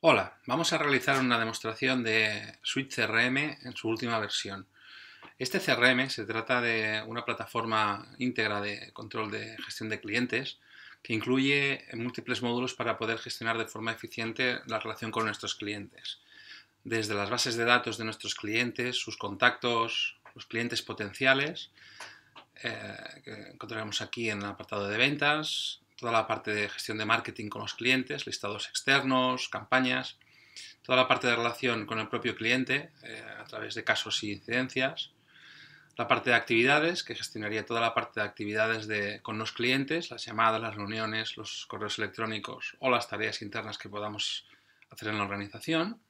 Hola, vamos a realizar una demostración de Suite CRM en su última versión. Este CRM se trata de una plataforma íntegra de control de gestión de clientes que incluye múltiples módulos para poder gestionar de forma eficiente la relación con nuestros clientes. Desde las bases de datos de nuestros clientes, sus contactos, los clientes potenciales, eh, que encontraremos aquí en el apartado de ventas, toda la parte de gestión de marketing con los clientes, listados externos, campañas, toda la parte de relación con el propio cliente eh, a través de casos y incidencias, la parte de actividades, que gestionaría toda la parte de actividades de, con los clientes, las llamadas, las reuniones, los correos electrónicos o las tareas internas que podamos hacer en la organización.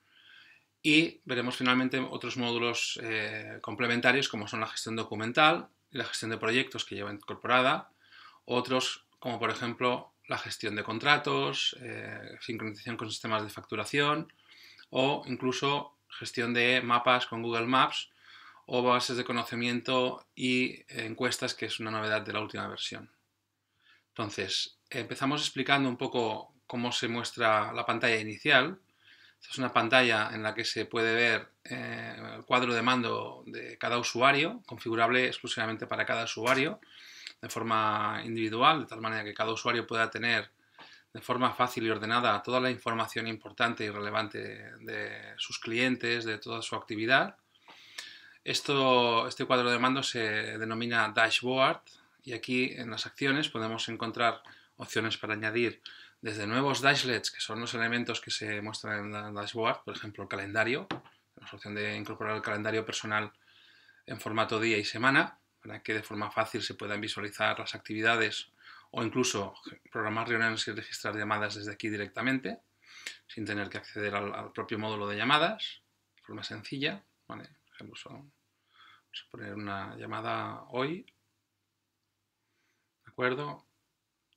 Y veremos finalmente otros módulos eh, complementarios como son la gestión documental y la gestión de proyectos que lleva incorporada, otros como por ejemplo la gestión de contratos, eh, sincronización con sistemas de facturación o incluso gestión de mapas con Google Maps o bases de conocimiento y encuestas, que es una novedad de la última versión. Entonces, empezamos explicando un poco cómo se muestra la pantalla inicial. es una pantalla en la que se puede ver eh, el cuadro de mando de cada usuario, configurable exclusivamente para cada usuario de forma individual, de tal manera que cada usuario pueda tener de forma fácil y ordenada toda la información importante y relevante de sus clientes, de toda su actividad. Esto, este cuadro de mando se denomina dashboard y aquí en las acciones podemos encontrar opciones para añadir desde nuevos dashlets, que son los elementos que se muestran en el dashboard, por ejemplo el calendario, la opción de incorporar el calendario personal en formato día y semana, para que de forma fácil se puedan visualizar las actividades o incluso programar reuniones y registrar llamadas desde aquí directamente, sin tener que acceder al, propio módulo de llamadas, de forma sencilla. vamos a poner una llamada hoy, ¿de acuerdo?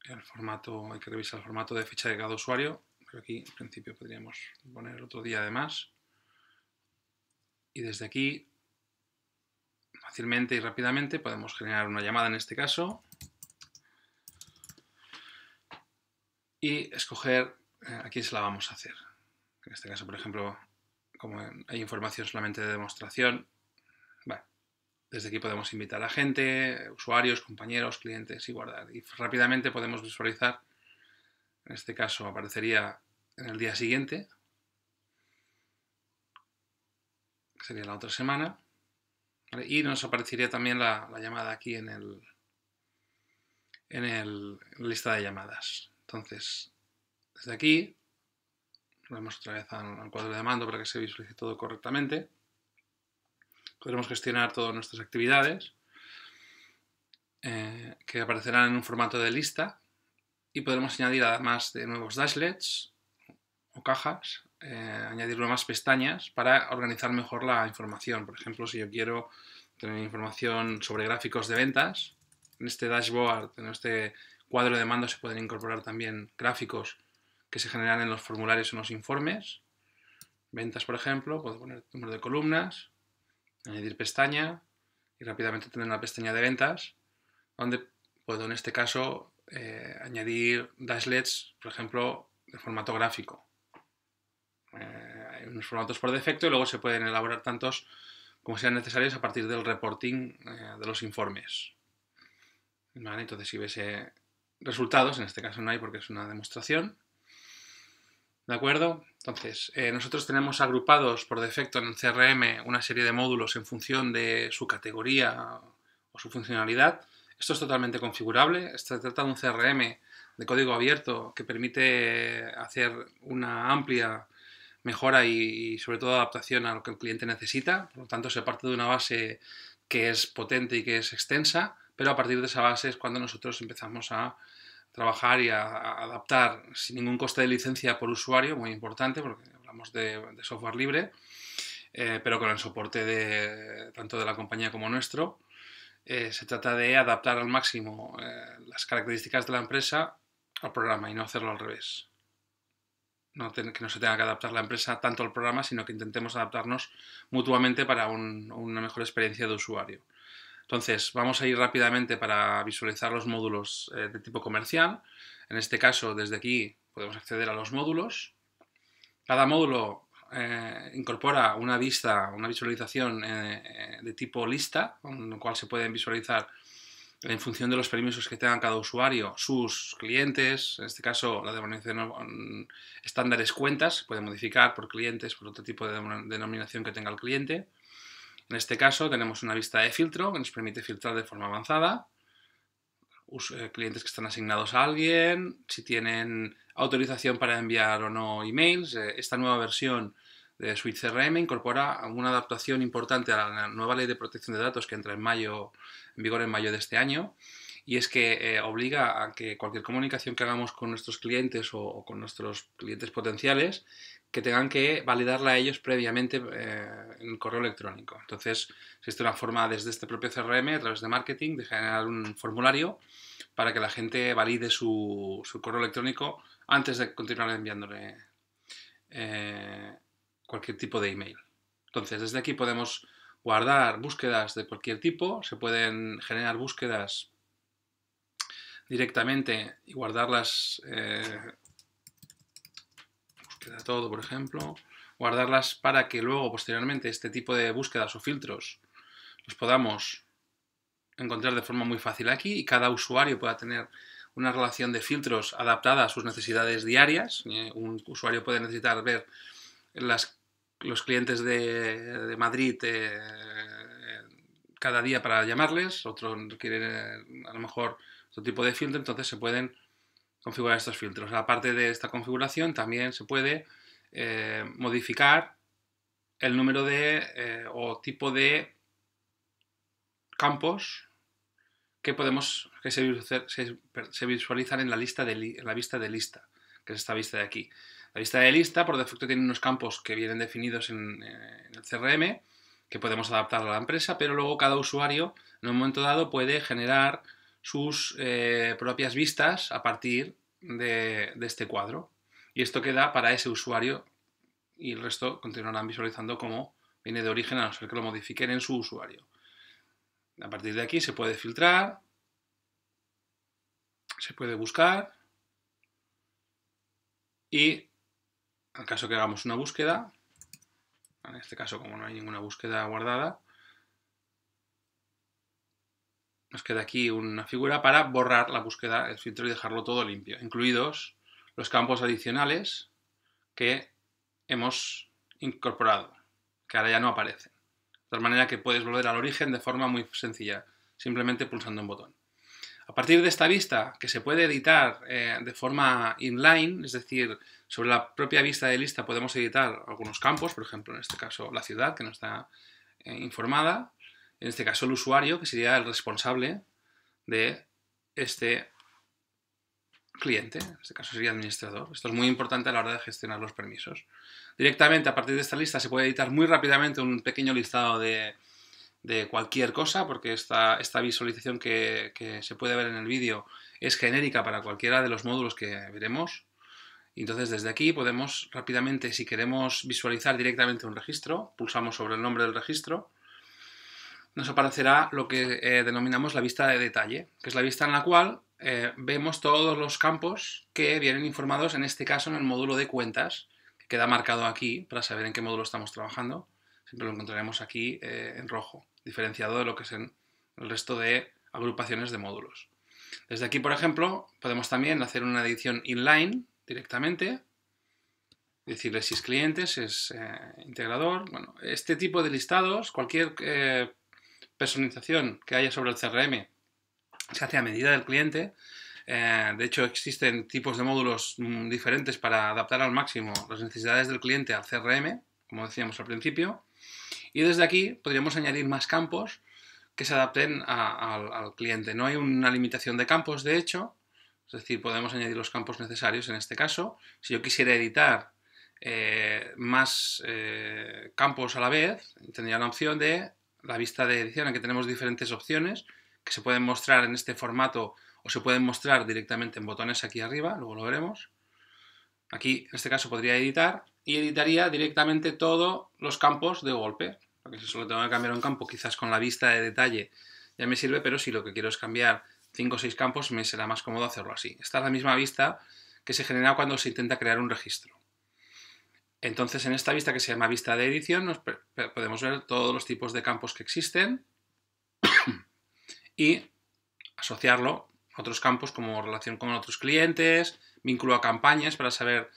El formato, hay que revisar el formato de fecha de cada usuario, pero aquí en principio podríamos poner otro día además. Y desde aquí fácilmente y rápidamente podemos generar una llamada en este caso y escoger eh, a quién se la vamos a hacer. En este caso, por ejemplo, como hay información solamente de demostración, desde aquí podemos invitar a gente, usuarios, compañeros, clientes y guardar. Y rápidamente podemos visualizar, en este caso aparecería en el día siguiente, sería la otra semana, y nos aparecería también la, llamada aquí en el en el la lista de llamadas. Entonces, desde aquí, volvemos otra vez al, cuadro de mando para que se visualice todo correctamente. Podremos gestionar todas nuestras actividades eh, que aparecerán en un formato de lista y podremos añadir además de nuevos dashlets o cajas eh, añadir nuevas pestañas para organizar mejor la información. Por ejemplo, si yo quiero tener información sobre gráficos de ventas, en este dashboard, en este cuadro de mando se pueden incorporar también gráficos que se generan en los formularios o en los informes. Ventas, por ejemplo, puedo poner número de columnas, añadir pestaña y rápidamente tener una pestaña de ventas donde puedo en este caso eh, añadir dashlets, por ejemplo, de formato gráfico. Los formatos por defecto y luego se pueden elaborar tantos como sean necesarios a partir del reporting eh, de los informes. Entonces, si ves eh, resultados, en este caso no hay porque es una demostración. ¿De acuerdo? Entonces, eh, nosotros tenemos agrupados por defecto en el CRM una serie de módulos en función de su categoría o su funcionalidad. Esto es totalmente configurable. Se trata de un CRM de código abierto que permite hacer una amplia mejora y, sobre todo adaptación a lo que el cliente necesita. Por lo tanto, se parte de una base que es potente y que es extensa, pero a partir de esa base es cuando nosotros empezamos a trabajar y a, adaptar sin ningún coste de licencia por usuario, muy importante porque hablamos de, software libre, eh, pero con el soporte de, tanto de la compañía como nuestro. Eh, se trata de adaptar al máximo eh, las características de la empresa al programa y no hacerlo al revés no que no se tenga que adaptar la empresa tanto al programa, sino que intentemos adaptarnos mutuamente para una mejor experiencia de usuario. Entonces, vamos a ir rápidamente para visualizar los módulos eh, de tipo comercial. En este caso, desde aquí podemos acceder a los módulos. Cada módulo eh, incorpora una vista, una visualización eh, de tipo lista, con lo cual se pueden visualizar en función de los permisos que tenga cada usuario, sus clientes, en este caso la denominación mm, estándares cuentas, puede modificar por clientes, por otro tipo de denominación que tenga el cliente. En este caso tenemos una vista de filtro que nos permite filtrar de forma avanzada eh, clientes que están asignados a alguien, si tienen autorización para enviar o no emails. Eh, esta nueva versión eh, Switch CRM incorpora una adaptación importante a la nueva ley de protección de datos que entra en mayo, en vigor en mayo de este año, y es que eh, obliga a que cualquier comunicación que hagamos con nuestros clientes o, con nuestros clientes potenciales, que tengan que validarla ellos previamente eh, en correo electrónico. Entonces, existe una forma desde este propio CRM, a través de marketing, de generar un formulario para que la gente valide su, correo electrónico antes de continuar enviándole cualquier tipo de email. Entonces, desde aquí podemos guardar búsquedas de cualquier tipo, se pueden generar búsquedas directamente y guardarlas, eh, búsqueda todo, por ejemplo, guardarlas para que luego, posteriormente, este tipo de búsquedas o filtros los podamos encontrar de forma muy fácil aquí y cada usuario pueda tener una relación de filtros adaptada a sus necesidades diarias. Eh, un usuario puede necesitar ver las los clientes de, Madrid eh, cada día para llamarles, otros requieren eh, a lo mejor otro tipo de filtro, entonces se pueden configurar estos filtros. Aparte de esta configuración, también se puede eh, modificar el número de o tipo de campos que podemos que se, visualizan en la lista de, en la vista de lista, que es esta vista de aquí. La vista de lista, por defecto, tiene unos campos que vienen definidos en, el CRM, que podemos adaptar a la empresa, pero luego cada usuario en un momento dado puede generar sus eh, propias vistas a partir de, este cuadro. Y esto queda para ese usuario y el resto continuarán visualizando cómo viene de origen a no ser que lo modifiquen en su usuario. A partir de aquí se puede filtrar, se puede buscar y al caso que hagamos una búsqueda, en este caso como no hay ninguna búsqueda guardada, nos queda aquí una figura para borrar la búsqueda, el filtro y dejarlo todo limpio, incluidos los campos adicionales que hemos incorporado, que ahora ya no aparecen. De tal manera que puedes volver al origen de forma muy sencilla, simplemente pulsando un botón. A partir de esta vista, que se puede editar eh, de forma inline, es decir, sobre la propia vista de lista podemos editar algunos campos, por ejemplo, en este caso la ciudad que no está eh, informada, en este caso el usuario que sería el responsable de este cliente, en este caso sería administrador. Esto es muy importante a la hora de gestionar los permisos. Directamente a partir de esta lista se puede editar muy rápidamente un pequeño listado de, cualquier cosa, porque esta, esta visualización que, que, se puede ver en el vídeo es genérica para cualquiera de los módulos que veremos. Entonces desde aquí podemos rápidamente, si queremos visualizar directamente un registro, pulsamos sobre el nombre del registro, nos aparecerá lo que eh, denominamos la vista de detalle, que es la vista en la cual eh, vemos todos los campos que vienen informados, en este caso en el módulo de cuentas, que queda marcado aquí para saber en qué módulo estamos trabajando. Siempre lo encontraremos aquí eh, en rojo, diferenciado de lo que es en el resto de agrupaciones de módulos. Desde aquí, por ejemplo, podemos también hacer una edición inline, directamente. Decirle si es cliente, si es eh, integrador. Bueno, este tipo de listados, cualquier eh, personalización que haya sobre el CRM, se hace a medida del cliente. Eh, de hecho, existen tipos de módulos mm, diferentes para adaptar al máximo las necesidades del cliente al CRM, como decíamos al principio. Y desde aquí podríamos añadir más campos que se adapten al cliente. No hay una limitación de campos, de hecho, es decir, podemos añadir los campos necesarios en este caso. Si yo quisiera editar eh, más eh, campos a la vez, tendría la opción de la vista de edición, en que tenemos diferentes opciones que se pueden mostrar en este formato o se pueden mostrar directamente en botones aquí arriba, luego lo veremos. Aquí, en este caso, podría editar y editaría directamente todos los campos de golpe. Porque si solo tengo que cambiar un campo, quizás con la vista de detalle ya me sirve, pero si lo que quiero es cambiar 5 o 6 campos, me será más cómodo hacerlo así. Esta es la misma vista que se genera cuando se intenta crear un registro. Entonces, en esta vista que se llama vista de edición, podemos ver todos los tipos de campos que existen y asociarlo a otros campos como relación con otros clientes, vínculo a campañas para saber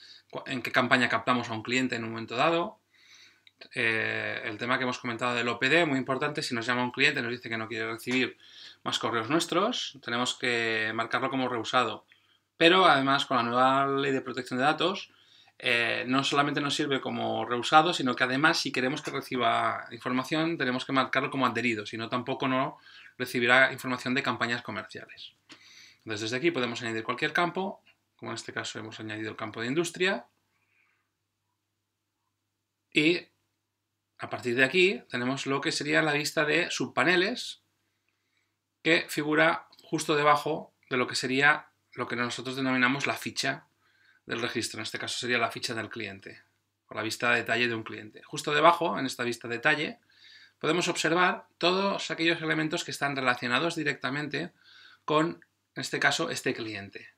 en qué campaña captamos a un cliente en un momento dado, eh, el tema que hemos comentado del OPD, muy importante, si nos llama un cliente y nos dice que no quiere recibir más correos nuestros, tenemos que marcarlo como rehusado. Pero además con la nueva ley de protección de datos, eh, no solamente nos sirve como reusado sino que además si queremos que reciba información, tenemos que marcarlo como adherido, si no tampoco no recibirá información de campañas comerciales. Entonces desde aquí podemos añadir cualquier campo, como en este caso hemos añadido el campo de industria, y a partir de aquí tenemos lo que sería la vista de subpaneles que figura justo debajo de lo que sería lo que nosotros denominamos la ficha del registro. En este caso sería la ficha del cliente o la vista de detalle de un cliente. Justo debajo, en esta vista de detalle, podemos observar todos aquellos elementos que están relacionados directamente con, en este caso, este cliente.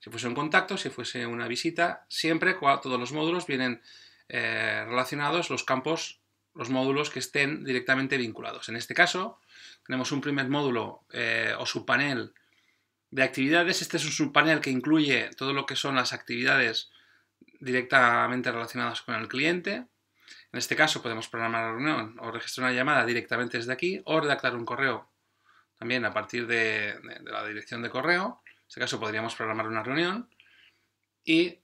Si fuese un contacto, si fuese una visita, siempre todos los módulos vienen eh, relacionados los campos los módulos que estén directamente vinculados. En este caso, tenemos un primer módulo eh, o subpanel de actividades. Este es un subpanel que incluye todo lo que son las actividades directamente relacionadas con el cliente. En este caso podemos programar una reunión o registrar una llamada directamente desde aquí o redactar un correo también a partir de, la dirección de correo. En este caso podríamos programar una reunión y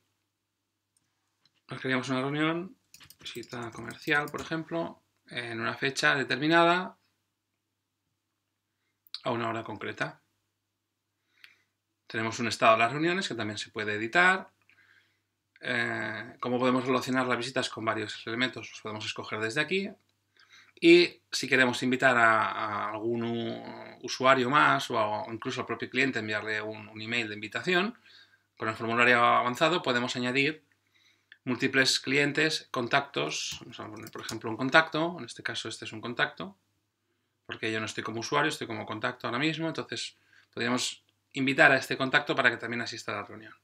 nos una reunión visita comercial, por ejemplo, en una fecha determinada a una hora concreta. Tenemos un estado de las reuniones que también se puede editar. Eh, cómo podemos relacionar las visitas con varios elementos, los podemos escoger desde aquí. Y si queremos invitar a, algún usuario más o, incluso al propio cliente enviarle un email de invitación, con el formulario avanzado podemos añadir múltiples clientes, contactos, vamos a poner por ejemplo un contacto, en este caso este es un contacto, porque yo no estoy como usuario, estoy como contacto ahora mismo, entonces podríamos invitar a este contacto para que también asista a la reunión.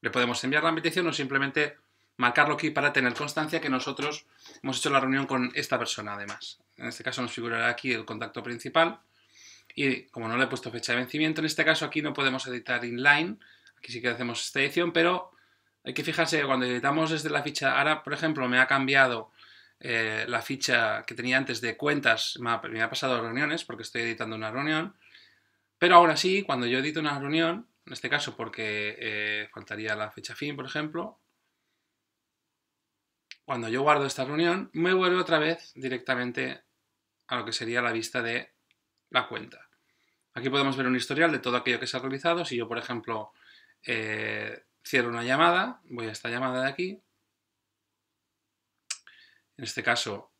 Le podemos enviar la invitación o simplemente marcarlo aquí para tener constancia que nosotros hemos hecho la reunión con esta persona además. En este caso nos figurará aquí el contacto principal y como no le he puesto fecha de vencimiento, en este caso aquí no podemos editar inline, aquí sí que hacemos esta edición, pero hay que fijarse, cuando editamos desde la ficha, ahora por ejemplo me ha cambiado eh, la ficha que tenía antes de cuentas, me ha, pasado reuniones porque estoy editando una reunión, pero ahora sí, cuando yo edito una reunión, en este caso porque eh, faltaría la fecha fin, por ejemplo, cuando yo guardo esta reunión, me vuelve otra vez directamente a lo que sería la vista de la cuenta. Aquí podemos ver un historial de todo aquello que se ha realizado. Si yo, por ejemplo, eh, cierro una llamada, voy a esta llamada de aquí. En este caso,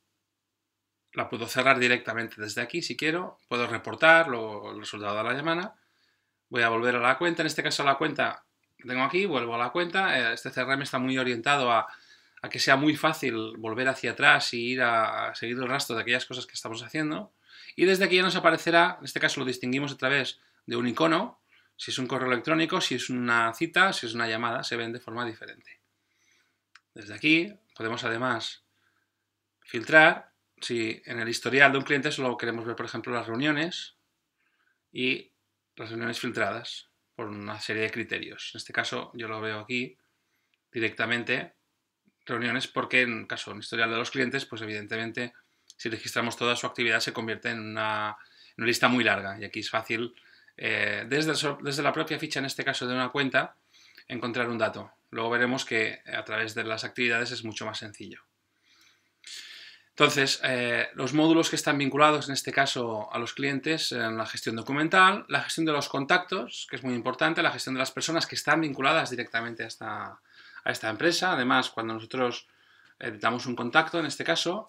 la puedo cerrar directamente desde aquí si quiero. Puedo reportar el resultado de la llamada. Voy a volver a la cuenta. En este caso, la cuenta tengo aquí, vuelvo a la cuenta. Eh, este CRM está muy orientado a, que sea muy fácil volver hacia atrás y ir a seguir el rastro de aquellas cosas que estamos haciendo. Y desde aquí ya nos aparecerá, en este caso lo distinguimos a través de un icono, si es un correo electrónico, si es una cita, si es una llamada, se ven de forma diferente. Desde aquí podemos además filtrar si en el historial de un cliente solo queremos ver, por ejemplo, las reuniones y las reuniones filtradas por una serie de criterios. En este caso yo lo veo aquí directamente reuniones porque en caso un historial de los clientes, pues evidentemente si registramos toda su actividad se convierte en una, en una lista muy larga y aquí es fácil eh, desde, la propia ficha, en este caso de una cuenta, encontrar un dato. Luego veremos que eh, a través de las actividades es mucho más sencillo. Entonces, eh, los módulos que están vinculados en este caso a los clientes en la gestión documental, la gestión de los contactos, que es muy importante, la gestión de las personas que están vinculadas directamente a esta, empresa. Además, cuando nosotros editamos un contacto, en este caso,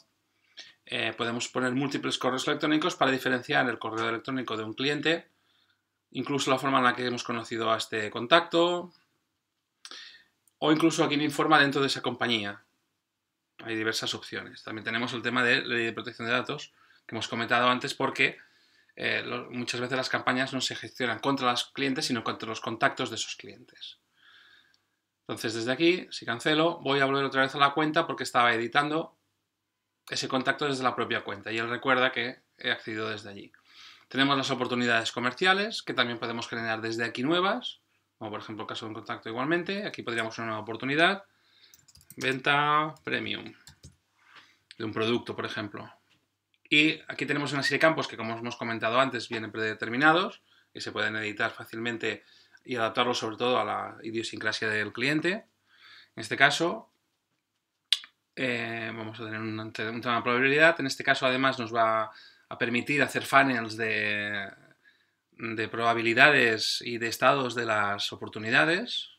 podemos poner múltiples correos electrónicos para diferenciar el correo electrónico de un cliente incluso la forma en la que hemos conocido a este contacto, o incluso a quien informa dentro de esa compañía. Hay diversas opciones. También tenemos el tema de ley de protección de datos, que hemos comentado antes, porque eh, muchas veces las campañas no se gestionan contra los clientes, sino contra los contactos de esos clientes. Entonces, desde aquí, si cancelo, voy a volver otra vez a la cuenta porque estaba editando ese contacto desde la propia cuenta y él recuerda que he accedido desde allí. Tenemos las oportunidades comerciales, que también podemos generar desde aquí nuevas, como por ejemplo el caso de un contacto igualmente. Aquí podríamos tener una oportunidad, venta premium de un producto, por ejemplo. Y aquí tenemos una serie de campos que, como hemos comentado antes, vienen predeterminados y se pueden editar fácilmente y adaptarlos sobre todo a la idiosincrasia del cliente. En este caso, eh, vamos a tener un, tema de probabilidad. En este caso, además, nos va a a permitir hacer funnels de, probabilidades y de estados de las oportunidades.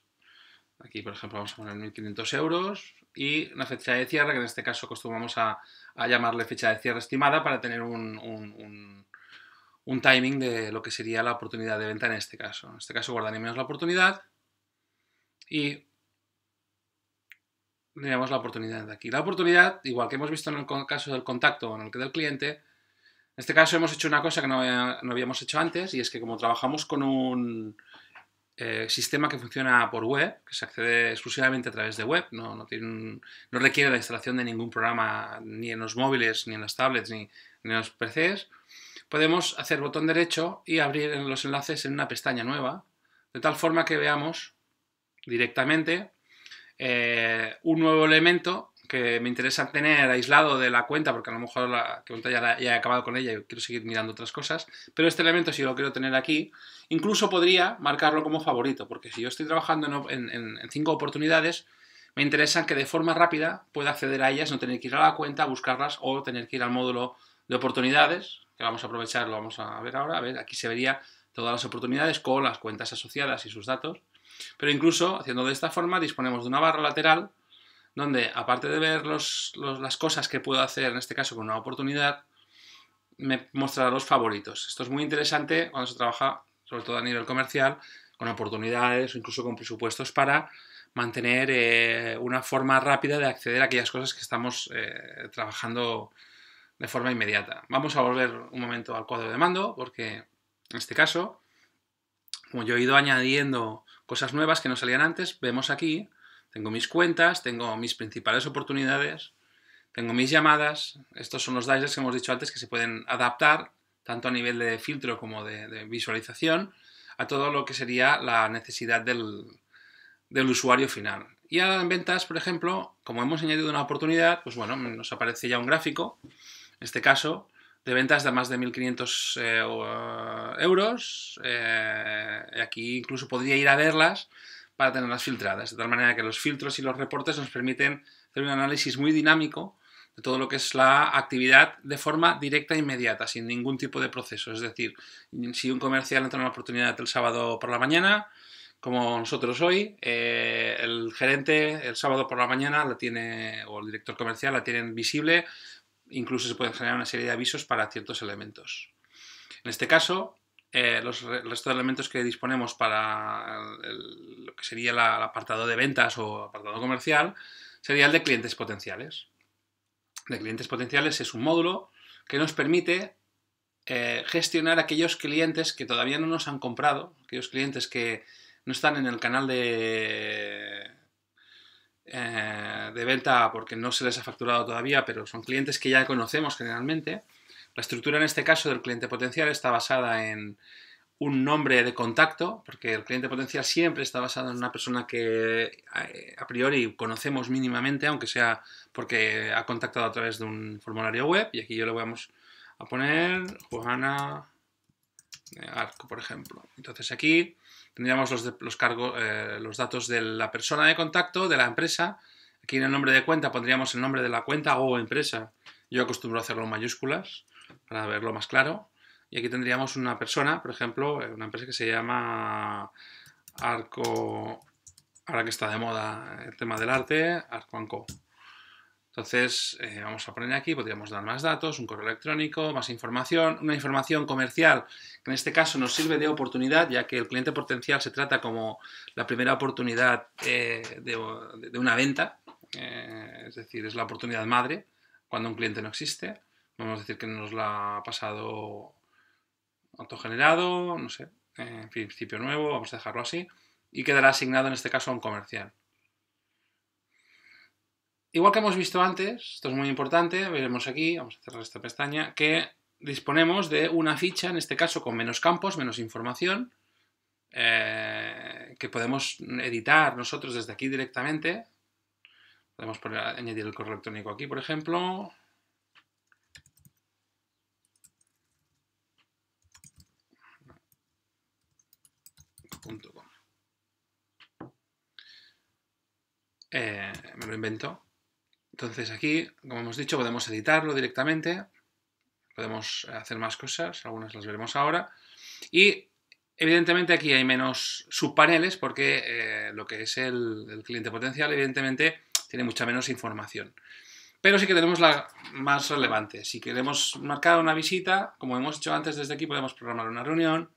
Aquí, por ejemplo, vamos a poner 1.500 euros y una fecha de cierre, que en este caso acostumbramos a, llamarle fecha de cierre estimada para tener un, timing de lo que sería la oportunidad de venta en este caso. En este caso guardaremos la oportunidad y damos la oportunidad de aquí. La oportunidad, igual que hemos visto en el caso del contacto o en el que del cliente, en este caso hemos hecho una cosa que no, habíamos hecho antes y es que como trabajamos con un eh, sistema que funciona por web, que se accede exclusivamente a través de web, no, tiene no requiere la instalación de ningún programa ni en los móviles, ni en las tablets, ni, en los PCs, podemos hacer botón derecho y abrir los enlaces en una pestaña nueva, de tal forma que veamos directamente eh, un nuevo elemento que me interesa tener aislado de la cuenta, porque a lo mejor la cuenta ya, la, he acabado con ella y quiero seguir mirando otras cosas, pero este elemento si lo quiero tener aquí, incluso podría marcarlo como favorito, porque si yo estoy trabajando en, cinco oportunidades, me interesa que de forma rápida pueda acceder a ellas, no tener que ir a la cuenta, a buscarlas o tener que ir al módulo de oportunidades, que vamos a aprovechar, lo vamos a ver ahora, a ver, aquí se vería todas las oportunidades con las cuentas asociadas y sus datos, pero incluso haciendo de esta forma disponemos de una barra lateral donde aparte de ver las cosas que puedo hacer, en este caso con una oportunidad, me mostrará los favoritos. Esto es muy interesante cuando se trabaja, sobre todo a nivel comercial, con oportunidades o incluso con presupuestos para mantener eh, una forma rápida de acceder a aquellas cosas que estamos eh, trabajando de forma inmediata. Vamos a volver un momento al cuadro de mando, porque en este caso, como yo he ido añadiendo cosas nuevas que no salían antes, vemos aquí tengo mis cuentas, tengo mis principales oportunidades, tengo mis llamadas. Estos son los dashboards que hemos dicho antes que se pueden adaptar tanto a nivel de filtro como de, visualización a todo lo que sería la necesidad del, del usuario final. Y ahora en ventas, por ejemplo, como hemos añadido una oportunidad, pues bueno, nos aparece ya un gráfico, en este caso, de ventas de más de 1.500 eh, euros. Eh, aquí incluso podría ir a verlas para tenerlas filtradas. De tal manera que los filtros y los reportes nos permiten hacer un análisis muy dinámico de todo lo que es la actividad de forma directa e inmediata, sin ningún tipo de proceso. Es decir, si un comercial entra en la oportunidad el sábado por la mañana, como nosotros hoy, eh, el gerente el sábado por la mañana la tiene, o el director comercial la tienen visible, incluso se pueden generar una serie de avisos para ciertos elementos. En este caso, eh, los restos de elementos que disponemos para lo que sería el apartado de ventas o apartado comercial sería el de clientes potenciales. De clientes potenciales es un módulo que nos permite eh, gestionar aquellos clientes que todavía no nos han comprado, aquellos clientes que no están en el canal de, eh, de venta porque no se les ha facturado todavía, pero son clientes que ya conocemos generalmente la estructura en este caso del cliente potencial está basada en un nombre de contacto, porque el cliente potencial siempre está basado en una persona que eh, a priori conocemos mínimamente, aunque sea porque ha contactado a través de un formulario web, y aquí yo le vamos a poner Juana Arco, por ejemplo. Entonces aquí tendríamos los, eh, los datos de la persona de contacto, de la empresa. Aquí en el nombre de cuenta pondríamos el nombre de la cuenta o empresa. Yo acostumbro a hacerlo en mayúsculas para verlo más claro. Y aquí tendríamos una persona, por ejemplo, eh, una empresa que se llama Arco, ahora que está de moda el tema del arte, Arcoanco. Entonces, eh, vamos a poner aquí, podríamos dar más datos, un correo electrónico, más información, una información comercial, que en este caso nos sirve de oportunidad, ya que el cliente potencial se trata como la primera oportunidad eh, de, una venta, es decir, es la oportunidad madre cuando un cliente no existe Vamos a decir que nos la ha pasado autogenerado, no sé, en principio nuevo, vamos a dejarlo así, y quedará asignado en este caso a un comercial. Igual que hemos visto antes, esto es muy importante, veremos aquí, vamos a cerrar esta pestaña, que disponemos de una ficha, en este caso con menos campos, menos información, eh, que podemos editar nosotros desde aquí directamente. Podemos añadir el correo electrónico aquí, por ejemplo, invento. Entonces aquí, como hemos dicho, podemos editarlo directamente, podemos hacer más cosas, algunas las veremos ahora. Y evidentemente aquí hay menos subpaneles porque eh, lo que es el, el, cliente potencial evidentemente tiene mucha menos información. Pero sí que tenemos la más relevante. Si queremos marcar una visita, como hemos hecho antes desde aquí, podemos programar una reunión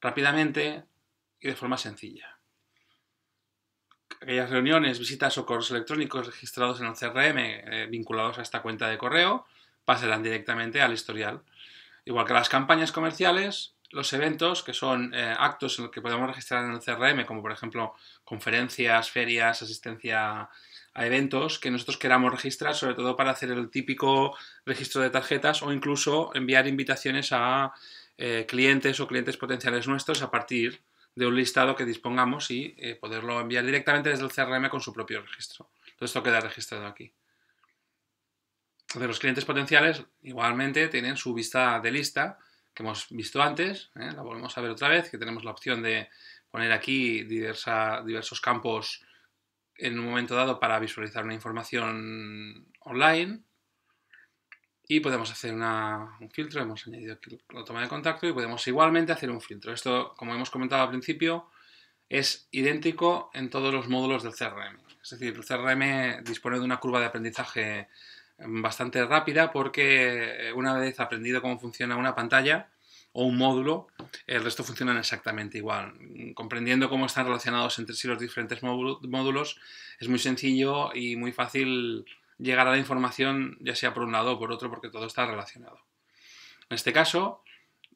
rápidamente y de forma sencilla aquellas reuniones, visitas o correos electrónicos registrados en el CRM eh, vinculados a esta cuenta de correo pasarán directamente al historial. Igual que las campañas comerciales, los eventos, que son eh, actos en los que podemos registrar en el CRM, como por ejemplo conferencias, ferias, asistencia a eventos que nosotros queramos registrar, sobre todo para hacer el típico registro de tarjetas o incluso enviar invitaciones a eh, clientes o clientes potenciales nuestros a partir de un listado que dispongamos y eh, poderlo enviar directamente desde el CRM con su propio registro. Todo esto queda registrado aquí. los clientes potenciales igualmente tienen su vista de lista que hemos visto antes, ¿eh? la volvemos a ver otra vez, que tenemos la opción de poner aquí diversos campos en un momento dado para visualizar una información online y podemos hacer un filtro, hemos añadido la toma de contacto y podemos igualmente hacer un filtro. Esto, como hemos comentado al principio, es idéntico en todos los módulos del CRM. Es decir, el CRM dispone de una curva de aprendizaje bastante rápida porque eh, una vez aprendido cómo funciona una pantalla o un módulo, el resto funciona exactamente igual. Comprendiendo cómo están relacionados entre sí los diferentes módulos es muy sencillo y muy fácil llegar a la información, ya sea por un lado o por otro, porque todo está relacionado. En este caso,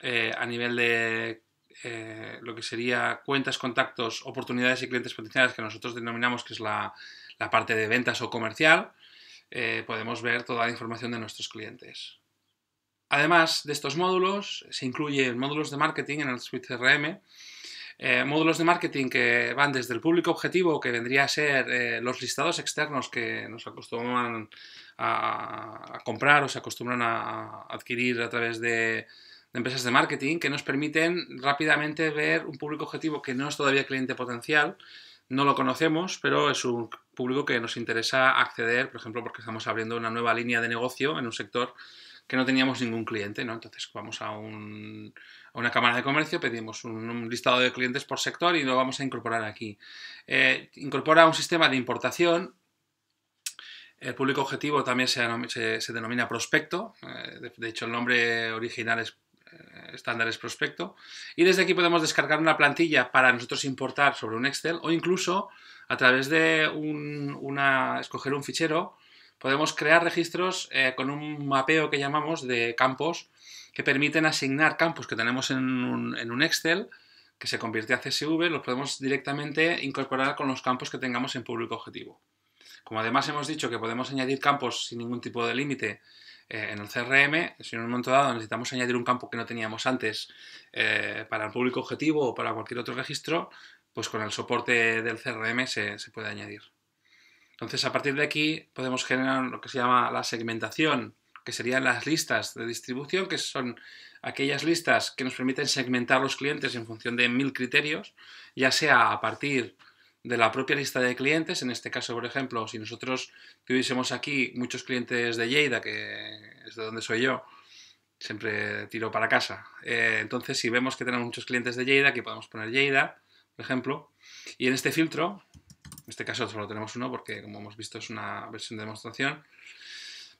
eh, a nivel de eh, lo que sería cuentas, contactos, oportunidades y clientes potenciales, que nosotros denominamos que es la, parte de ventas o comercial, eh, podemos ver toda la información de nuestros clientes. Además de estos módulos, se incluyen módulos de marketing en el Suite CRM, eh, módulos de marketing que van desde el público objetivo, que vendría a ser eh, los listados externos que nos acostumbran a, comprar o se acostumbran a, adquirir a través de, de empresas de marketing que nos permiten rápidamente ver un público objetivo que no es todavía cliente potencial, no lo conocemos, pero es un público que nos interesa acceder, por ejemplo, porque estamos abriendo una nueva línea de negocio en un sector que no teníamos ningún cliente, ¿no? Entonces vamos a un, una cámara de comercio, pedimos un, listado de clientes por sector y lo vamos a incorporar aquí. Eh, incorpora un sistema de importación. El público objetivo también se, denomina prospecto. Eh, de, hecho, el nombre original es eh, estándar es prospecto. Y desde aquí podemos descargar una plantilla para nosotros importar sobre un Excel o incluso a través de una, escoger un fichero podemos crear registros con un mapeo que llamamos de campos que permiten asignar campos que tenemos en un, Excel que se convierte a CSV, los podemos directamente incorporar con los campos que tengamos en público objetivo. Como además hemos dicho que podemos añadir campos sin ningún tipo de límite eh, en el CRM, si en un momento dado necesitamos añadir un campo que no teníamos antes eh, para el público objetivo o para cualquier otro registro, pues con el soporte del CRM se puede añadir. Entonces, a partir de aquí podemos generar lo que se llama la segmentación que serían las listas de distribución, que son aquellas listas que nos permiten segmentar los clientes en función de mil criterios, ya sea a partir de la propia lista de clientes. En este caso, por ejemplo, si nosotros tuviésemos aquí muchos clientes de Lleida, que es de donde soy yo, siempre tiro para casa. Eh, entonces, si vemos que tenemos muchos clientes de Lleida, aquí podemos poner Lleida, por ejemplo, y en este filtro, en este caso solo tenemos uno porque, como hemos visto, es una versión de demostración,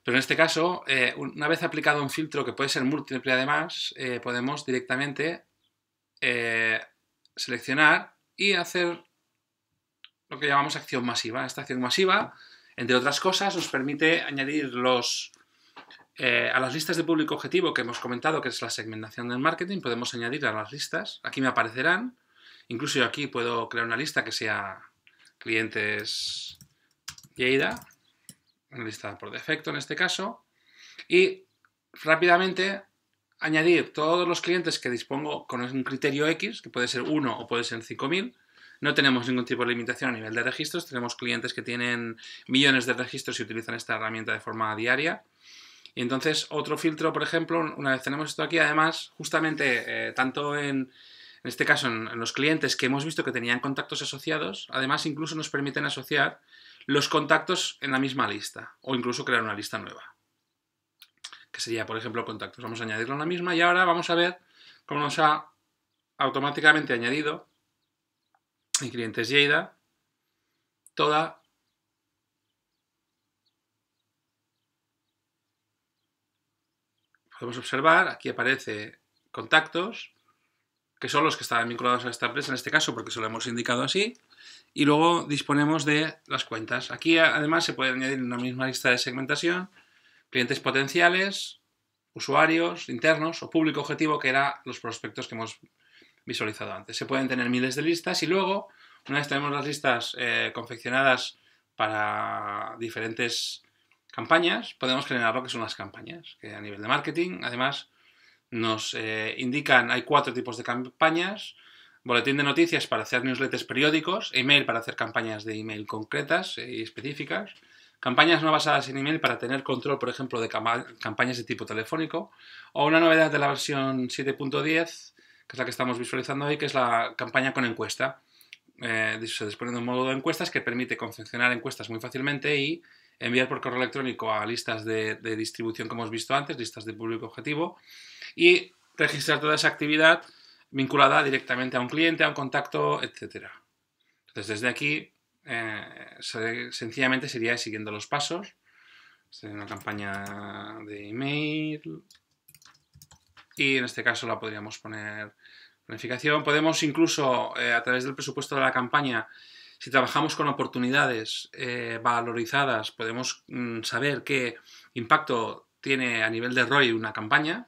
pero en este caso, eh, una vez aplicado un filtro que puede ser múltiple además, eh, podemos directamente eh, seleccionar y hacer lo que llamamos acción masiva. Esta acción masiva, entre otras cosas, nos permite añadir los, a las listas de público objetivo que hemos comentado, que es la segmentación del marketing, podemos añadir a las listas. Aquí me aparecerán. Incluso aquí puedo crear una lista que sea clientes Lleida lista por defecto en este caso, y rápidamente añadir todos los clientes que dispongo con un criterio X, que puede ser 1 o puede ser 5000. No tenemos ningún tipo de limitación a nivel de registros, tenemos clientes que tienen millones de registros y utilizan esta herramienta de forma diaria. Y entonces otro filtro, por ejemplo, una vez tenemos esto aquí, además, justamente eh, tanto en, en este caso en, los clientes que hemos visto que tenían contactos asociados, además incluso nos permiten asociar los contactos en la misma lista o incluso crear una lista nueva. Que sería, por ejemplo, contactos. Vamos a añadirlo a la misma y ahora vamos a ver cómo nos ha automáticamente añadido en clientes Lleida toda podemos observar, aquí aparece contactos, que son los que estaban vinculados a esta empresa en este caso porque se lo hemos indicado así, y luego disponemos de las cuentas. Aquí además se puede añadir una misma lista de segmentación, clientes potenciales, usuarios internos o público objetivo, que eran los prospectos que hemos visualizado antes. Se pueden tener miles de listas y luego, una vez tenemos las listas eh, confeccionadas para diferentes campañas, podemos generar lo que son las campañas, que a nivel de marketing, además, nos eh, indican, hay cuatro tipos de campañas, boletín de noticias para hacer newsletters periódicos, email para hacer campañas de email concretas y específicas, campañas no basadas en email para tener control, por ejemplo, de campañas de tipo telefónico, o una novedad de la versión 7.10, que es la que estamos visualizando hoy, que es la campaña con encuesta. Eh, se dispone de un módulo de encuestas que permite confeccionar encuestas muy fácilmente y enviar por correo electrónico a listas de, de distribución como hemos visto antes, listas de público objetivo, y registrar toda esa actividad vinculada directamente a un cliente, a un contacto, etc. Entonces, desde aquí, eh, sencillamente sería siguiendo los pasos. una campaña de email. Y en este caso la podríamos poner planificación. Podemos incluso, eh, a través del presupuesto de la campaña, si trabajamos con oportunidades eh, valorizadas, podemos mm, saber qué impacto tiene a nivel de ROI una campaña,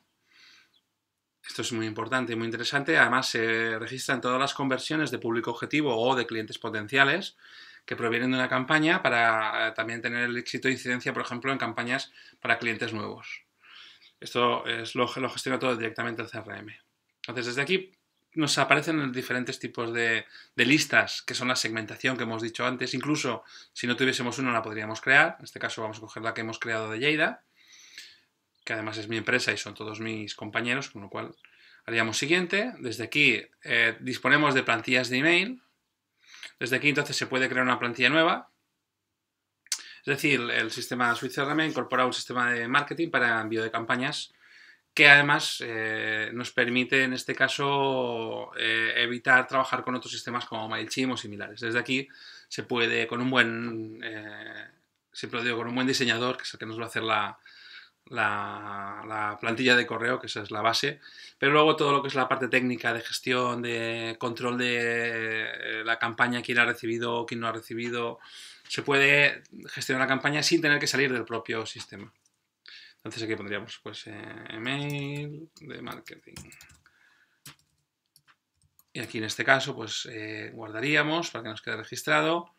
esto es muy importante y muy interesante. Además, se registran todas las conversiones de público objetivo o de clientes potenciales que provienen de una campaña para eh, también tener el éxito de incidencia, por ejemplo, en campañas para clientes nuevos. Esto es, lo, lo gestiona todo directamente el CRM. Entonces, desde aquí nos aparecen diferentes tipos de, de, listas, que son la segmentación que hemos dicho antes. Incluso si no tuviésemos una, la podríamos crear. En este caso vamos a coger la que hemos creado de Lleida que además es mi empresa y son todos mis compañeros, con lo cual haríamos siguiente. Desde aquí eh, disponemos de plantillas de email. Desde aquí entonces se puede crear una plantilla nueva. Es decir, el sistema también incorpora un sistema de marketing para envío de campañas que además eh, nos permite en este caso eh, evitar trabajar con otros sistemas como MailChimp o similares. Desde aquí se puede con un buen, siempre digo, con un buen diseñador, que es el que nos va a hacer la, la, plantilla de correo, que esa es la base, pero luego todo lo que es la parte técnica de gestión, de control de eh, la campaña, quién ha recibido, quién no ha recibido, se puede gestionar la campaña sin tener que salir del propio sistema. Entonces aquí pondríamos pues eh, email de marketing. Y aquí en este caso pues eh, guardaríamos para que nos quede registrado.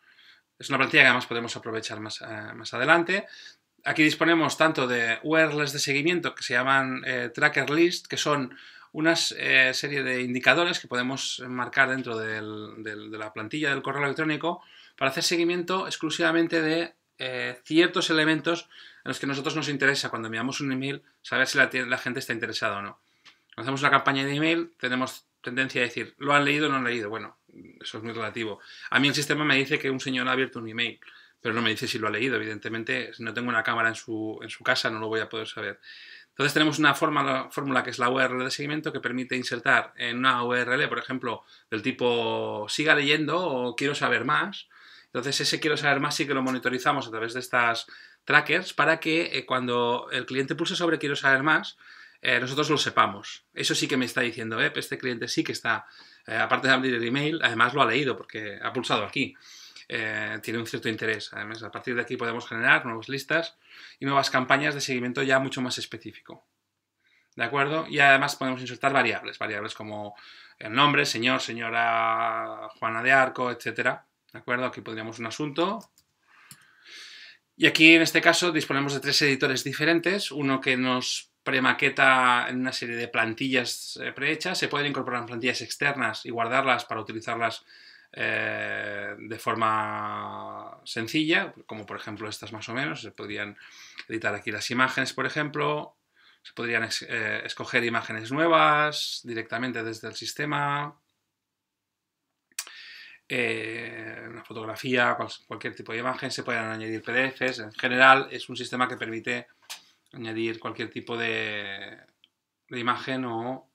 Es una plantilla que además podemos aprovechar más, más adelante. Aquí disponemos tanto de URLs de seguimiento que se llaman eh, tracker list, que son una eh, serie de indicadores que podemos marcar dentro de la plantilla del correo electrónico para hacer seguimiento exclusivamente de eh, ciertos elementos en los que nosotros nos interesa cuando enviamos un email saber si la, la gente está interesada o no. Cuando hacemos una campaña de email, tenemos tendencia a decir, ¿lo han leído o no han leído? Bueno, eso es muy relativo. A mí el sistema me dice que un señor ha abierto un email pero no me dice si lo ha leído, evidentemente, si no tengo una cámara en su, casa no lo voy a poder saber. Entonces tenemos una fórmula, fórmula que es la URL de seguimiento que permite insertar en una URL, por ejemplo, del tipo siga leyendo o quiero saber más. Entonces ese quiero saber más sí que lo monitorizamos a través de estas trackers para que eh, cuando el cliente pulse sobre quiero saber más, eh, nosotros lo sepamos. Eso sí que me está diciendo, este cliente sí que está, eh, aparte de abrir el email, además lo ha leído porque ha pulsado aquí. Eh, tiene un cierto interés. Además, a partir de aquí podemos generar nuevas listas y nuevas campañas de seguimiento ya mucho más específico. ¿De acuerdo? Y además podemos insertar variables, variables como el eh, nombre, señor, señora Juana de Arco, etcétera. ¿De acuerdo? Aquí podríamos un asunto, y aquí en este caso disponemos de tres editores diferentes, uno que nos premaqueta en una serie de plantillas eh, prehechas, se pueden incorporar plantillas externas y guardarlas para utilizarlas eh, de forma sencilla, como por ejemplo estas más o menos. Se podrían editar aquí las imágenes, por ejemplo. Se podrían eh, escoger imágenes nuevas directamente desde el sistema. Eh, una fotografía, cualquier tipo de imagen, se pueden añadir PDFs. En general es un sistema que permite añadir cualquier tipo de imagen o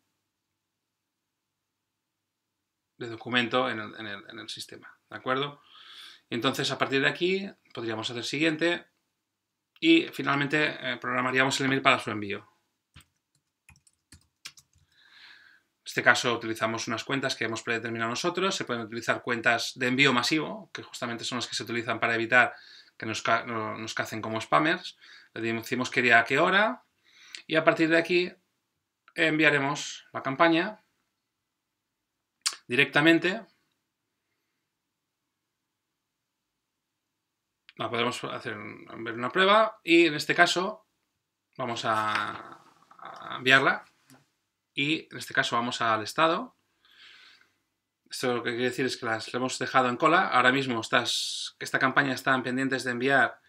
de documento en el, sistema. ¿De acuerdo? Entonces, a partir de aquí, podríamos hacer siguiente y finalmente eh, programaríamos el email para su envío. En este caso utilizamos unas cuentas que hemos predeterminado nosotros. Se pueden utilizar cuentas de envío masivo, que justamente son las que se utilizan para evitar que nos, cacen como spammers. Le decimos qué día, a qué hora. Y a partir de aquí enviaremos la campaña directamente. podemos hacer ver una prueba y en este caso vamos a, enviarla y en este caso vamos al estado. Esto lo que quiere decir es que las, hemos dejado en cola. Ahora mismo estas, esta campaña están pendientes de enviar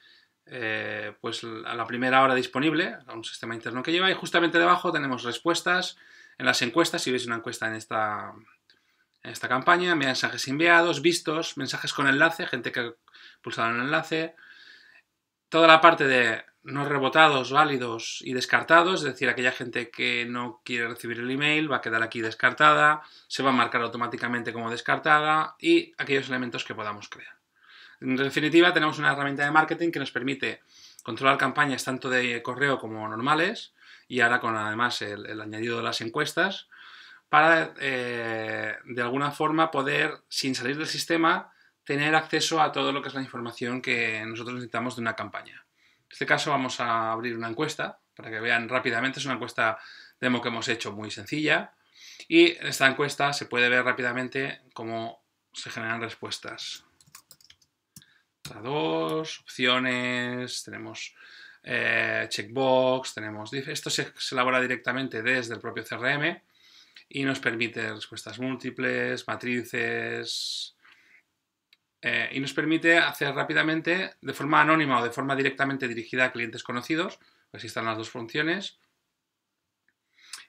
eh, pues a la primera hora disponible a un sistema interno que lleva y justamente debajo tenemos respuestas en las encuestas. Si veis una encuesta en esta, en esta campaña, mensajes enviados, vistos, mensajes con enlace, gente que ha pulsado en el enlace, toda la parte de no rebotados, válidos y descartados, es decir, aquella gente que no quiere recibir el email va a quedar aquí descartada, se va a marcar automáticamente como descartada y aquellos elementos que podamos crear. En definitiva, tenemos una herramienta de marketing que nos permite controlar campañas tanto de correo como normales y ahora con además el añadido de las encuestas, para eh, de alguna forma poder, sin salir del sistema, tener acceso a todo lo que es la información que nosotros necesitamos de una campaña. En este caso vamos a abrir una encuesta para que vean rápidamente. Es una encuesta demo que hemos hecho muy sencilla y en esta encuesta se puede ver rápidamente cómo se generan respuestas. dos, opciones, tenemos eh, checkbox, tenemos... Esto se elabora directamente desde el propio CRM y nos permite respuestas múltiples, matrices, eh, y nos permite hacer rápidamente, de forma anónima o de forma directamente dirigida a clientes conocidos, existen pues las dos funciones,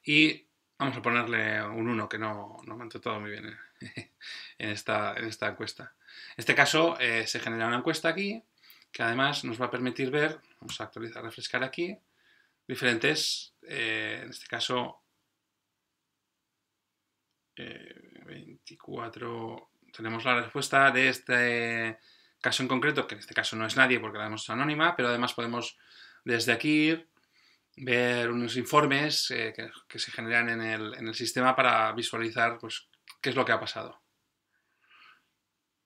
y vamos a ponerle un 1, que no, no me ha todo muy bien eh, en, esta, en esta encuesta. En este caso eh, se genera una encuesta aquí, que además nos va a permitir ver, vamos a actualizar, refrescar aquí, diferentes, en este caso, 24. Eh, tenemos la respuesta de este caso en concreto, que en este caso no es nadie porque la hemos anónima, pero además podemos desde aquí ver unos informes eh, que, se generan en el, en el, sistema para visualizar pues, qué es lo que ha pasado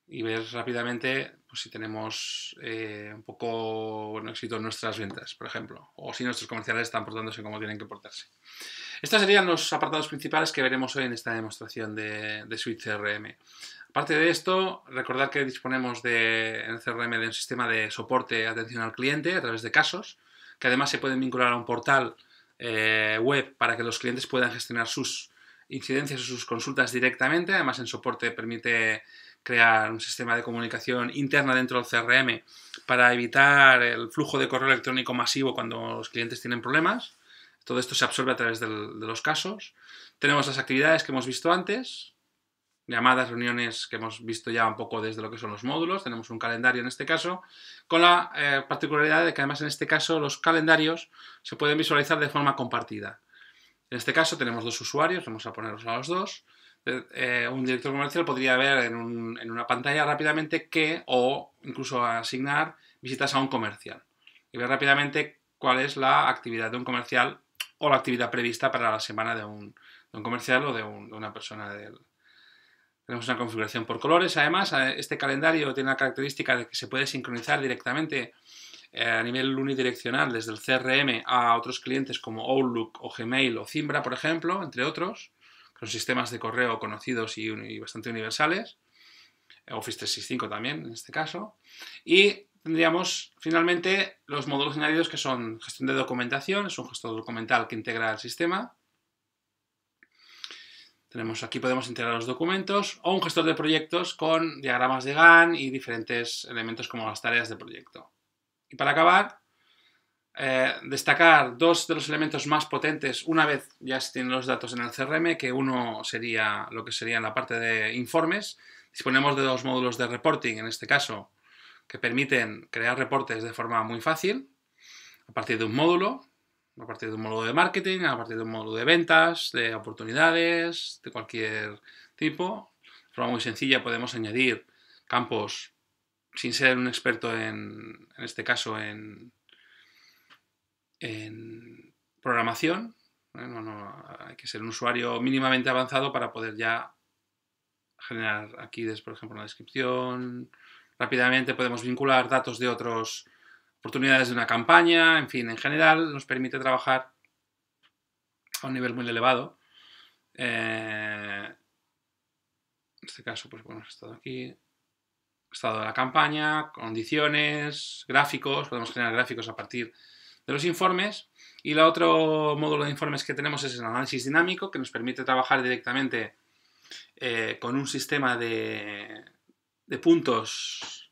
y ver rápidamente pues, si tenemos eh, un poco bueno, éxito en nuestras ventas, por ejemplo, o si nuestros comerciales están portándose como tienen que portarse. Estos serían los apartados principales que veremos hoy en esta demostración de, de Suite CRM. Aparte de esto, recordar que disponemos de, en el CRM de un sistema de soporte atención al cliente a través de casos, que además se pueden vincular a un portal eh, web para que los clientes puedan gestionar sus incidencias o sus consultas directamente. Además, en soporte permite crear un sistema de comunicación interna dentro del CRM para evitar el flujo de correo electrónico masivo cuando los clientes tienen problemas. Todo esto se absorbe a través de los casos. Tenemos las actividades que hemos visto antes, llamadas, reuniones que hemos visto ya un poco desde lo que son los módulos. Tenemos un calendario en este caso, con la eh, particularidad de que además en este caso los calendarios se pueden visualizar de forma compartida. En este caso tenemos dos usuarios, vamos a ponerlos a los dos, eh, un director comercial podría ver en, una pantalla rápidamente que, o incluso asignar visitas a un comercial y ver rápidamente cuál es la actividad de un comercial o la actividad prevista para la semana de un, comercial o de, una persona del, tenemos una configuración por colores. Además, eh, este calendario tiene la característica de que se puede sincronizar directamente eh, a nivel unidireccional desde el CRM a otros clientes como Outlook o Gmail o Zimbra, por ejemplo, entre otros los sistemas de correo conocidos y, bastante universales, eh, Office 365 también en este caso, y tendríamos finalmente los módulos añadidos que son gestión de documentación, es un gestor documental que integra el sistema. Tenemos aquí podemos integrar los documentos o un gestor de proyectos con diagramas de GAN y diferentes elementos como las tareas de proyecto. Y para acabar, eh, destacar dos de los elementos más potentes una vez ya se tienen los datos en el CRM, que uno sería lo que sería la parte de informes. Disponemos de dos módulos de reporting, en este caso, que permiten crear reportes de forma muy fácil, a partir de un módulo, a partir de un módulo de marketing, a partir de un módulo de ventas, de oportunidades, de cualquier tipo. De forma muy sencilla podemos añadir campos sin ser un experto en, en este caso, en, en programación. ¿eh? hay que ser un usuario mínimamente avanzado para poder ya generar aquí, por ejemplo, una descripción. Rápidamente podemos vincular datos de otras oportunidades de una campaña. En fin, en general nos permite trabajar a un nivel muy elevado. Eh, en este caso, pues bueno, he estado aquí, estado de la campaña, condiciones, gráficos, podemos generar gráficos a partir de los informes. Y el otro módulo de informes que tenemos es el análisis dinámico, que nos permite trabajar directamente eh, con un sistema de, de puntos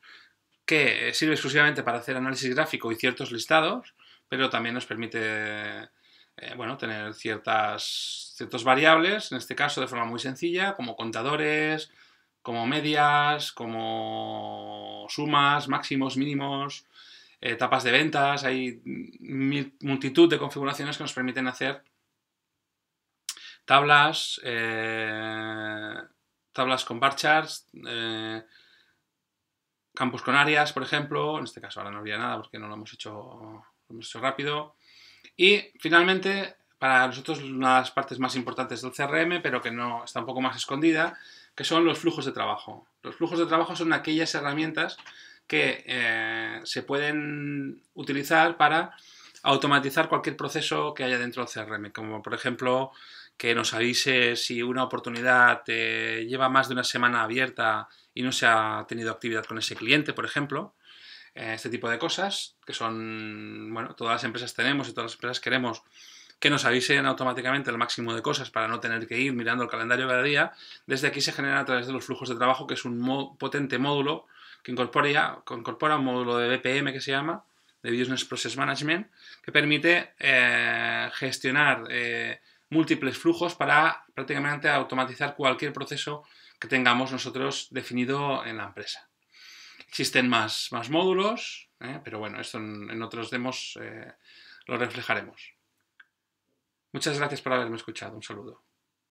que sirve exclusivamente para hacer análisis gráfico y ciertos listados, pero también nos permite eh, bueno, tener ciertas, ciertas variables, en este caso de forma muy sencilla, como contadores, como medias, como sumas, máximos, mínimos, etapas de ventas, hay multitud de configuraciones que nos permiten hacer tablas, eh, tablas con bar charts, eh, campos con áreas, por ejemplo. En este caso ahora no había nada porque no lo hemos hecho, rápido. Y finalmente, para nosotros una de las partes más importantes del CRM, pero que no está un poco más escondida, que son los flujos de trabajo. Los flujos de trabajo son aquellas herramientas que eh, se pueden utilizar para automatizar cualquier proceso que haya dentro del CRM, como por ejemplo que nos avise si una oportunidad lleva más de una semana abierta y no se ha tenido actividad con ese cliente, por ejemplo. Eh, este tipo de cosas, que son, bueno, todas las empresas tenemos y todas las empresas queremos que nos avisen automáticamente el máximo de cosas para no tener que ir mirando el calendario cada día. Desde aquí se genera a través de los flujos de trabajo, que es un potente módulo que incorpora, un módulo de BPM que se llama, de Business Process Management, que permite eh, gestionar eh, múltiples flujos para prácticamente automatizar cualquier proceso que tengamos nosotros definido en la empresa. Existen más, módulos, eh, pero bueno, esto en otros demos lo reflejaremos. Muchas gracias por haberme escuchado. Un saludo.